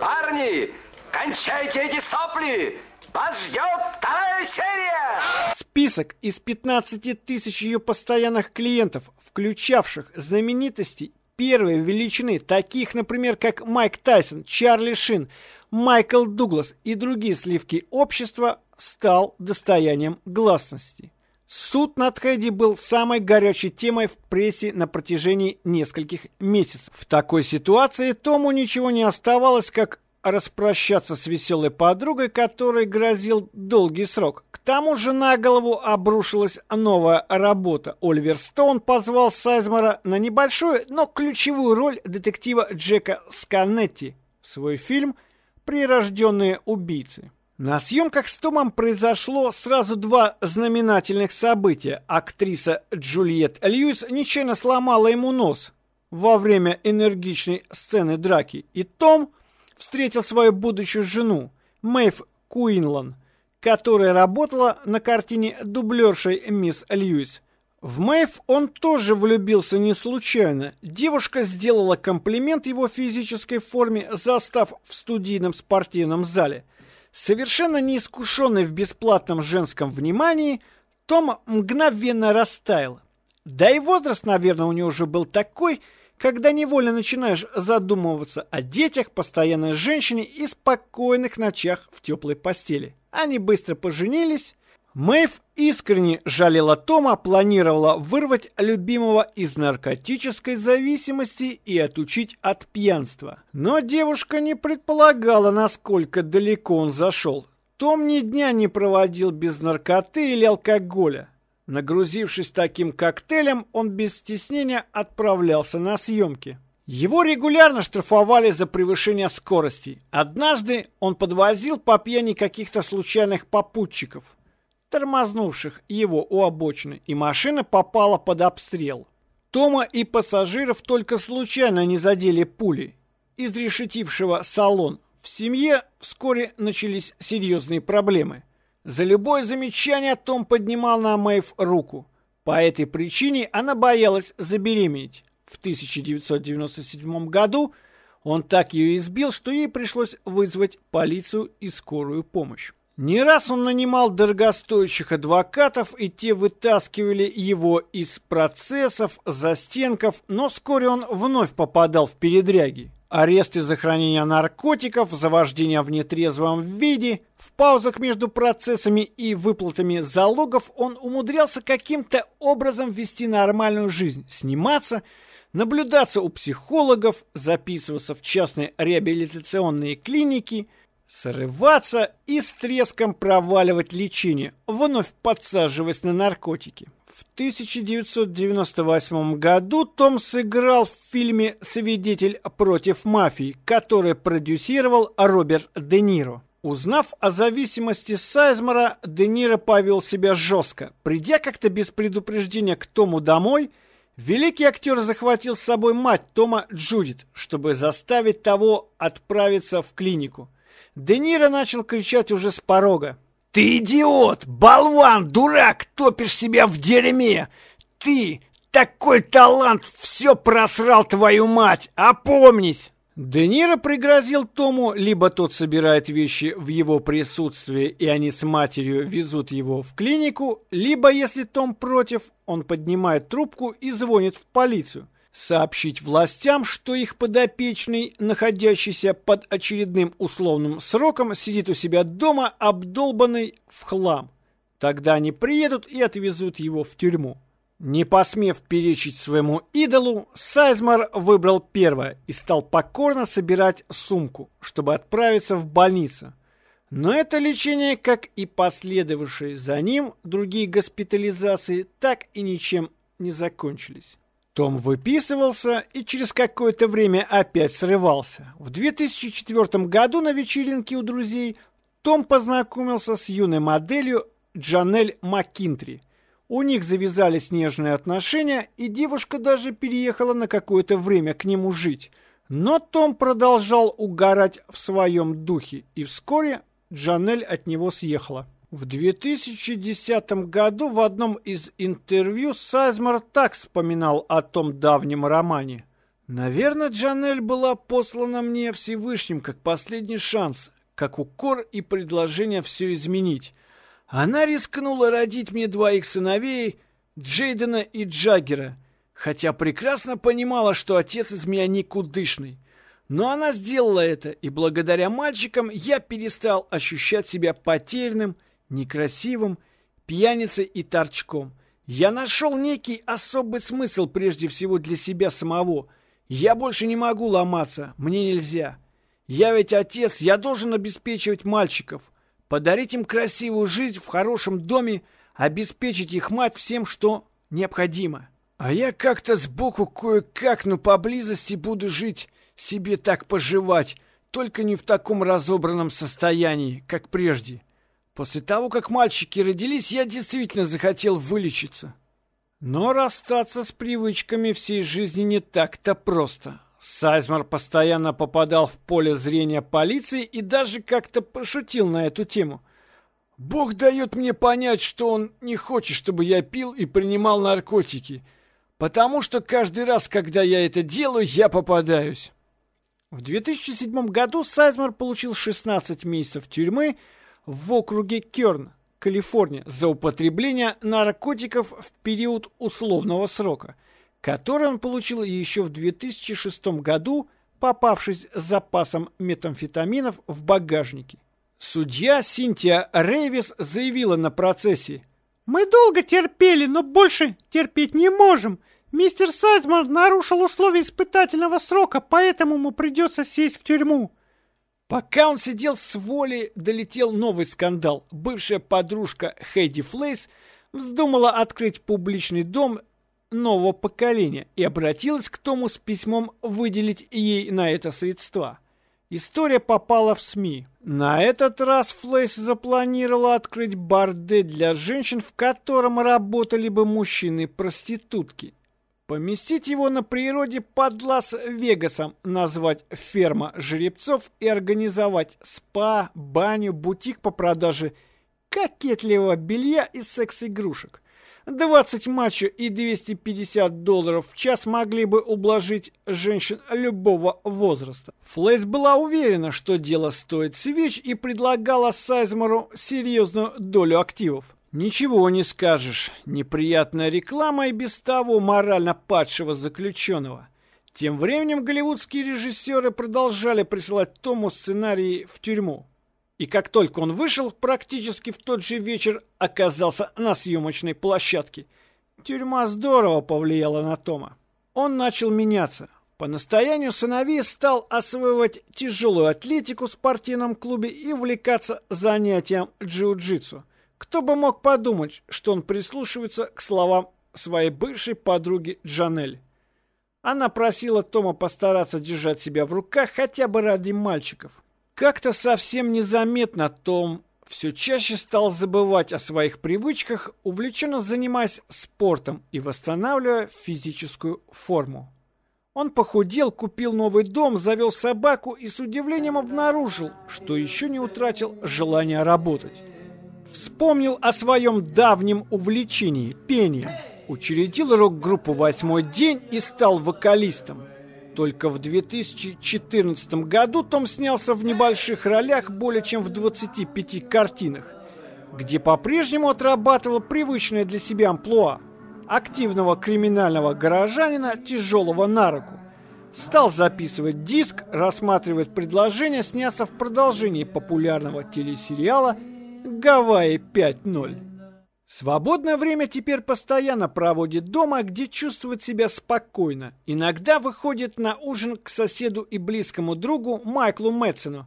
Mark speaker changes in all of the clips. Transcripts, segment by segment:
Speaker 1: Парни, кончайте эти сопли! Вас ждет вторая серия! Список из 15 тысяч ее постоянных клиентов, включавших знаменитостей первой величины, таких, например, как Майк Тайсон, Чарли Шин, Майкл Дуглас и другие сливки общества, стал достоянием гласности. Суд над Хэдди был самой горячей темой в прессе на протяжении нескольких месяцев. В такой ситуации Тому ничего не оставалось, как распрощаться с веселой подругой, которой грозил долгий срок. К тому же на голову обрушилась новая работа. Оливер Стоун позвал Сайзмора на небольшую, но ключевую роль детектива Джека Сканетти в свой фильм «Прирожденные убийцы». На съемках с Томом произошло сразу два знаменательных события. Актриса Джульет Льюис нечаянно сломала ему нос во время энергичной сцены драки, и Том встретил свою будущую жену, Мэйв Куинлан, которая работала на картине дублершей мисс Льюис. В Мэйв он тоже влюбился не случайно. Девушка сделала комплимент его физической форме, застав в студийном спортивном зале – Совершенно неискушенный в бесплатном женском внимании, Том мгновенно растаял. Да и возраст, наверное, у него уже был такой, когда невольно начинаешь задумываться о детях, постоянной женщине и спокойных ночах в теплой постели. Они быстро поженились, Мэйв искренне жалела Тома, планировала вырвать любимого из наркотической зависимости и отучить от пьянства. Но девушка не предполагала, насколько далеко он зашел. Том ни дня не проводил без наркоты или алкоголя. Нагрузившись таким коктейлем, он без стеснения отправлялся на съемки. Его регулярно штрафовали за превышение скорости. Однажды он подвозил по пьяни каких-то случайных попутчиков тормознувших его у обочины, и машина попала под обстрел. Тома и пассажиров только случайно не задели пули, изрешетившего салон. В семье вскоре начались серьезные проблемы. За любое замечание Том поднимал на Мэйв руку. По этой причине она боялась забеременеть. В 1997 году он так ее избил, что ей пришлось вызвать полицию и скорую помощь. Не раз он нанимал дорогостоящих адвокатов, и те вытаскивали его из процессов, застенков, но вскоре он вновь попадал в передряги. Аресты за хранение наркотиков, за вождение в нетрезвом виде, в паузах между процессами и выплатами залогов он умудрялся каким-то образом вести нормальную жизнь, сниматься, наблюдаться у психологов, записываться в частные реабилитационные клиники – Срываться и с треском проваливать лечение, вновь подсаживаясь на наркотики. В 1998 году Том сыграл в фильме «Свидетель против мафии», который продюсировал Роберт Де Ниро. Узнав о зависимости Сайзмора, Де Ниро повел себя жестко. Придя как-то без предупреждения к Тому домой, великий актер захватил с собой мать Тома Джудит, чтобы заставить того отправиться в клинику – Де Ниро начал кричать уже с порога. «Ты идиот! Болван! Дурак! Топишь себя в дерьме! Ты! Такой талант! Все просрал твою мать! Опомнись!» Де Ниро пригрозил Тому, либо тот собирает вещи в его присутствии, и они с матерью везут его в клинику, либо, если Том против, он поднимает трубку и звонит в полицию сообщить властям, что их подопечный, находящийся под очередным условным сроком, сидит у себя дома, обдолбанный в хлам. Тогда они приедут и отвезут его в тюрьму. Не посмев перечить своему идолу, Сайзмар выбрал первое и стал покорно собирать сумку, чтобы отправиться в больницу. Но это лечение, как и последовавшие за ним другие госпитализации, так и ничем не закончились. Том выписывался и через какое-то время опять срывался. В 2004 году на вечеринке у друзей том познакомился с юной моделью Джанель Маккинтри. У них завязались нежные отношения, и девушка даже переехала на какое-то время к нему жить. Но Том продолжал угорать в своем духе, и вскоре Джанель от него съехала. В 2010 году в одном из интервью Сайзмер так вспоминал о том давнем романе. «Наверное, Джанель была послана мне Всевышним как последний шанс, как укор и предложение все изменить. Она рискнула родить мне двоих сыновей, Джейдена и Джаггера, хотя прекрасно понимала, что отец из меня никудышный. Но она сделала это, и благодаря мальчикам я перестал ощущать себя потерянным – некрасивым, пьяницей и торчком. Я нашел некий особый смысл прежде всего для себя самого. Я больше не могу ломаться, мне нельзя. Я ведь отец, я должен обеспечивать мальчиков, подарить им красивую жизнь в хорошем доме, обеспечить их мать всем, что необходимо. А я как-то сбоку кое-как, но поблизости буду жить, себе так поживать, только не в таком разобранном состоянии, как прежде. После того, как мальчики родились, я действительно захотел вылечиться. Но расстаться с привычками всей жизни не так-то просто. Сайзмар постоянно попадал в поле зрения полиции и даже как-то пошутил на эту тему. «Бог дает мне понять, что он не хочет, чтобы я пил и принимал наркотики, потому что каждый раз, когда я это делаю, я попадаюсь». В 2007 году Сайзмар получил 16 месяцев тюрьмы – в округе Керн, Калифорния, за употребление наркотиков в период условного срока, который он получил еще в 2006 году, попавшись с запасом метамфетаминов в багажнике. Судья Синтия Рейвис заявила на процессе. «Мы долго терпели, но больше терпеть не можем. Мистер Сайзман нарушил условия испытательного срока, поэтому ему придется сесть в тюрьму. Пока он сидел с воли, долетел новый скандал. Бывшая подружка Хэйди Флейс вздумала открыть публичный дом нового поколения и обратилась к Тому с письмом выделить ей на это средства. История попала в СМИ. На этот раз Флейс запланировала открыть бордель для женщин, в котором работали бы мужчины-проститутки. Поместить его на природе под Лас-Вегасом, назвать «Ферма жеребцов» и организовать спа, баню, бутик по продаже кокетливого белья и секс-игрушек. 20 матчей и 250 долларов в час могли бы ублажить женщин любого возраста. Флейс была уверена, что дело стоит свеч и предлагала Сайзмору серьезную долю активов. Ничего не скажешь. Неприятная реклама и без того морально падшего заключенного. Тем временем голливудские режиссеры продолжали присылать Тому сценарии в тюрьму. И как только он вышел, практически в тот же вечер оказался на съемочной площадке. Тюрьма здорово повлияла на Тома. Он начал меняться. По настоянию сыновей стал осваивать тяжелую атлетику в спортивном клубе и увлекаться занятием джиу-джитсу – кто бы мог подумать, что он прислушивается к словам своей бывшей подруги Джанель. Она просила Тома постараться держать себя в руках хотя бы ради мальчиков. Как-то совсем незаметно Том все чаще стал забывать о своих привычках, увлеченно занимаясь спортом и восстанавливая физическую форму. Он похудел, купил новый дом, завел собаку и с удивлением обнаружил, что еще не утратил желание работать. Вспомнил о своем давнем увлечении – пении, Учредил рок-группу «Восьмой день» и стал вокалистом. Только в 2014 году Том снялся в небольших ролях более чем в 25 картинах, где по-прежнему отрабатывал привычное для себя амплуа – активного криминального горожанина, тяжелого на руку. Стал записывать диск, рассматривать предложения, сняться в продолжении популярного телесериала – Гавайи 5.0. Свободное время теперь постоянно проводит дома, где чувствует себя спокойно. Иногда выходит на ужин к соседу и близкому другу Майклу Мэтсону,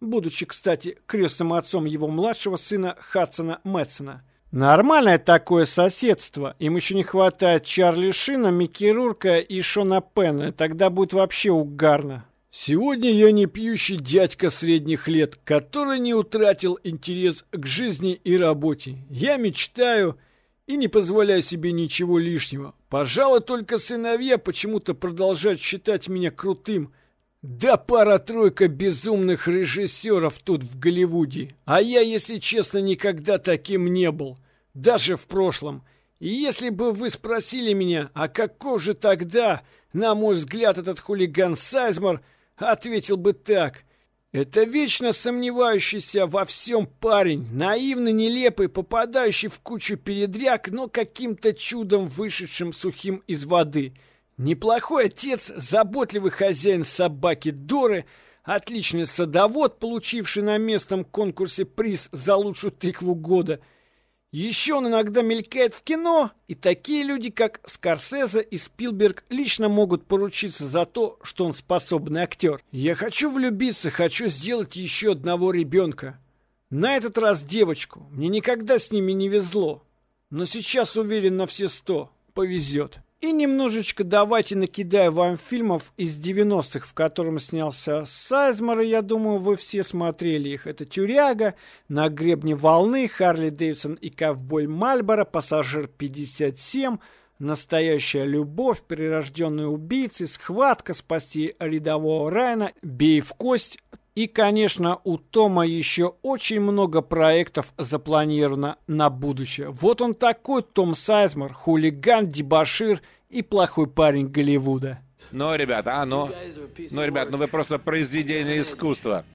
Speaker 1: будучи, кстати, крестным отцом его младшего сына Хадсона Мэтсона. Нормальное такое соседство. Им еще не хватает Чарли Шина, Микки Рурка и Шона Пенна. Тогда будет вообще угарно. Сегодня я не пьющий дядька средних лет, который не утратил интерес к жизни и работе. Я мечтаю и не позволяю себе ничего лишнего. Пожалуй, только сыновья почему-то продолжают считать меня крутым. Да пара-тройка безумных режиссеров тут в Голливуде. А я, если честно, никогда таким не был. Даже в прошлом. И если бы вы спросили меня, а каков же тогда, на мой взгляд, этот хулиган Сайзмар – ответил бы так. Это вечно сомневающийся во всем парень, наивно нелепый, попадающий в кучу передряг, но каким-то чудом вышедшим сухим из воды. Неплохой отец, заботливый хозяин собаки Доры, отличный садовод, получивший на местном конкурсе приз за лучшую тыкву года – еще он иногда мелькает в кино, и такие люди, как Скорсезе и Спилберг, лично могут поручиться за то, что он способный актер. «Я хочу влюбиться, хочу сделать еще одного ребенка. На этот раз девочку. Мне никогда с ними не везло. Но сейчас уверен на все сто. Повезет». И немножечко давайте накидаю вам фильмов из 90-х, в котором снялся Сайзмор, я думаю, вы все смотрели их. Это «Тюряга», «На гребне волны», «Харли Дэвидсон и ковбой Мальборо», «Пассажир 57», «Настоящая любовь», «Перерожденные убийцы», «Схватка», «Спасти рядового Райна», «Бей в кость», и, конечно, у Тома еще очень много проектов запланировано на будущее. Вот он такой Том Сайзмер, хулиган, дебашир и плохой парень Голливуда. Но, ну, ребята, а, но ну, ну, ребят, ну вы просто произведение искусства.